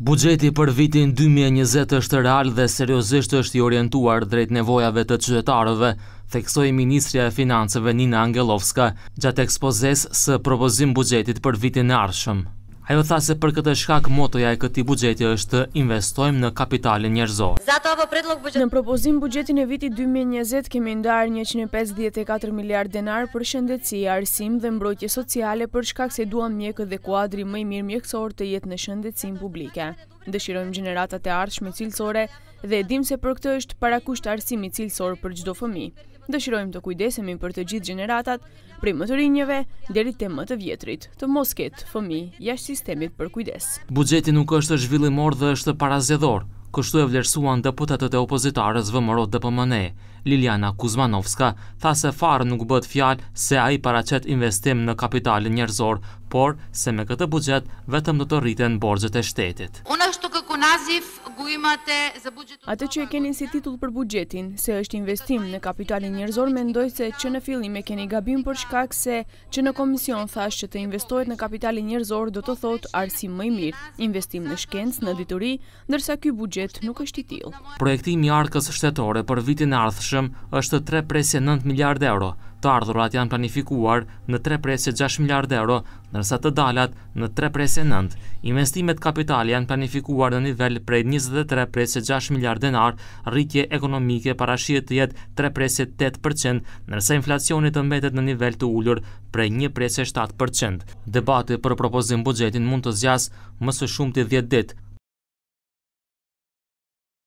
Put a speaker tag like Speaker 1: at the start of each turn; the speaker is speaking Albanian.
Speaker 1: Bugjeti për vitin 2020 është real dhe seriosisht është i orientuar drejt nevojave të qytetarëve, theksoi Ministrja e Financeve Nina Angelovska gjatë ekspozes së propozim bugjetit për vitin e arshëm. Ajo tha se për këtë shkak motoja e këti bugjeti është investojmë në kapitalin njerëzor.
Speaker 2: Në propozim bugjetin e vitit 2020 kemi ndarë 154 miliard denar për shëndetësi, arsim dhe mbrojtje sociale për shkak se duan mjekë dhe kuadri mëj mirë mjekësor të jetë në shëndetësim publike dëshirojmë gjeneratat e ardhshme cilësore dhe dim se për këtë është parakusht arsimi cilësor për gjdo fëmi. Dëshirojmë të kujdesemi për të gjithë gjeneratat, prej më të rinjëve, deri të më të vjetrit, të mosket, fëmi, jashtë sistemit për kujdes.
Speaker 1: Budgeti nuk është zhvillimor dhe është parazjedor, kështu e vlerësuan deputetet e opozitarës vëmërot dhe pëmëne. Liliana Kuzmanovska tha se farë nuk bët fjalë se a i paracet investim në kapitalin njerëzor, por se me këtë bugjet vetëm në të rriten borgjët e shtetit.
Speaker 2: Unë është Ate që e keni si titull për bugjetin, se është investim në kapitalin njërzor, me ndoj se që në fillim e keni gabim për shkak se që në komision thash që të investojt në kapitalin njërzor do të thot arsim mëj mirë, investim në shkenc, në dituri, nërsa kjo bugjet nuk është i til.
Speaker 1: Projektimi arkës shtetore për vitin ardhëshëm është 3,9 miliard euro, të ardhurat janë planifikuar në 3 presje 6 euro, nërsa të dalat në 3 presje 9. Investimet kapital janë planifikuar në nivel prej 23 presje 6 denar, rritje ekonomike parashiet të jetë 3 presje 8%, nërsa inflacionit të mbetet në nivel të ullur prej 1.7%. presje 7%. Debate për propozim bugjetin mund të zjasë mësë shumë të 10 ditë,